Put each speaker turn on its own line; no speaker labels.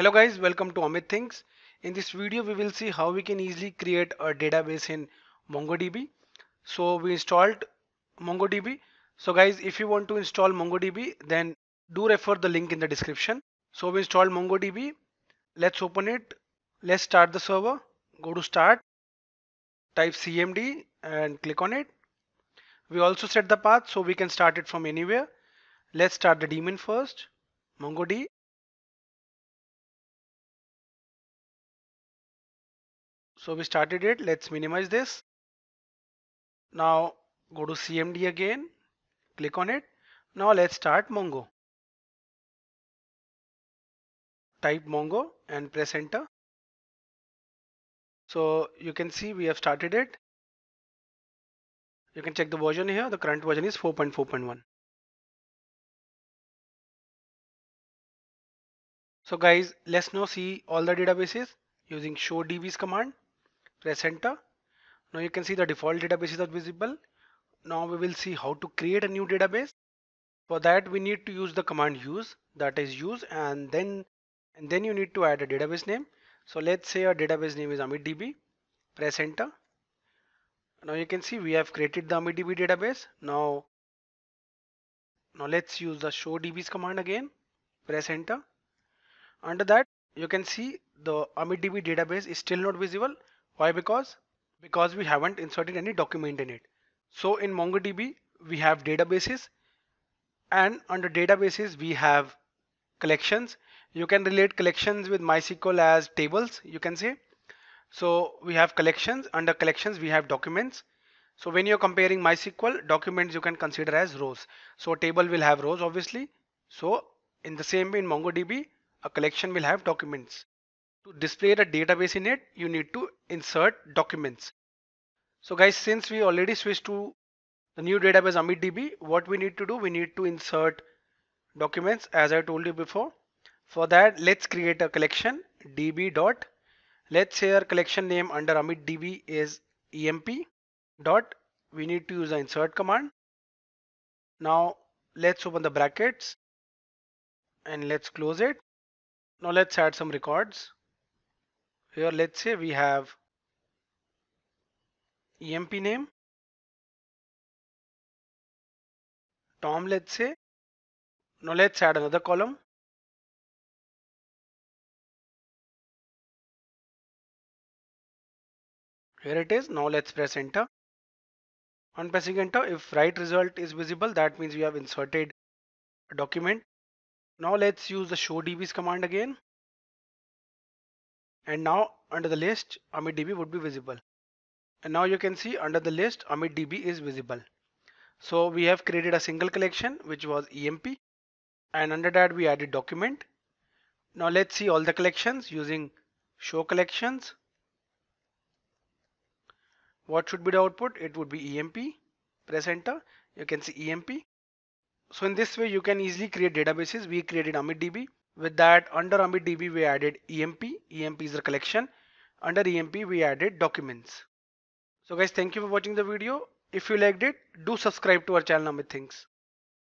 Hello guys, welcome to Amit Things. In this video, we will see how we can easily create a database in MongoDB. So we installed MongoDB. So guys, if you want to install MongoDB, then do refer the link in the description. So we installed MongoDB. Let's open it. Let's start the server. Go to start. Type CMD and click on it. We also set the path so we can start it from anywhere. Let's start the daemon first. MongoDB.
So we started it. Let's minimize this. Now go to CMD again. Click on it. Now let's start Mongo. Type Mongo and press enter. So you can see we have started it. You can check the version here. The current version is 4.4.1. So guys,
let's now see all the databases using show dbs command press enter now you can see the default databases are visible now we will see how to create a new database for that we need to use the command use that is use and then and then you need to add a database name so let's say our database name is AmitDB press enter now you can see we have created the AmitDB database now now let's use the show dbs command again press enter under that you can see the AmitDB database is still not visible why? Because because we haven't inserted any document in it. So in MongoDB, we have databases and under databases, we have collections. You can relate collections with MySQL as tables, you can say. So we have collections, under collections, we have documents. So when you're comparing MySQL, documents you can consider as rows. So table will have rows obviously. So in the same way in MongoDB, a collection will have documents to display the database in it, you need to insert documents. So guys, since we already switched to the new database AmitDB, what we need to do, we need to insert documents as I told you before. For that, let's create a collection db dot. Let's say our collection name under AmitDB is emp dot. We need to use the insert command. Now let's open the brackets and let's close it. Now let's add some records here let's say we have
emp name tom let's say now let's add another column here it is now
let's press enter on pressing enter if right result is visible that means we have inserted a document now let's use the show dbs command again and now under the list Amit DB would be visible and now you can see under the list Amit DB is visible so we have created a single collection which was EMP and under that we added document now let's see all the collections using show collections what should be the output it would be EMP press enter you can see EMP so in this way you can easily create databases we created AmitDB with that under AmitDB we added EMP EMP is the collection. Under EMP we added documents. So guys thank you for watching the video. If you liked it do subscribe to our channel Namit Things.